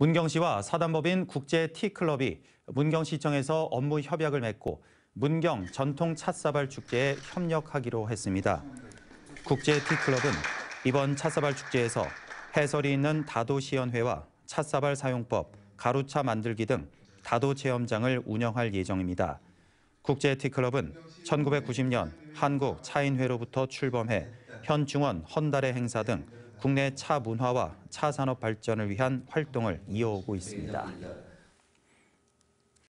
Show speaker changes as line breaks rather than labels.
문경시와 사단법인 국제 티클럽이 문경시청에서 업무 협약을 맺고 문경 전통 찻사발 축제에 협력하기로 했습니다. 국제 티클럽은 이번 찻사발 축제에서 해설이 있는 다도시연회와 찻사발 사용법, 가루차 만들기 등 다도 체험장을 운영할 예정입니다. 국제 티클럽은 1990년 한국 차인회로부터 출범해 현충원, 헌달의 행사 등 국내 차 문화와 차 산업 발전을 위한 활동을 이어오고 있습니다.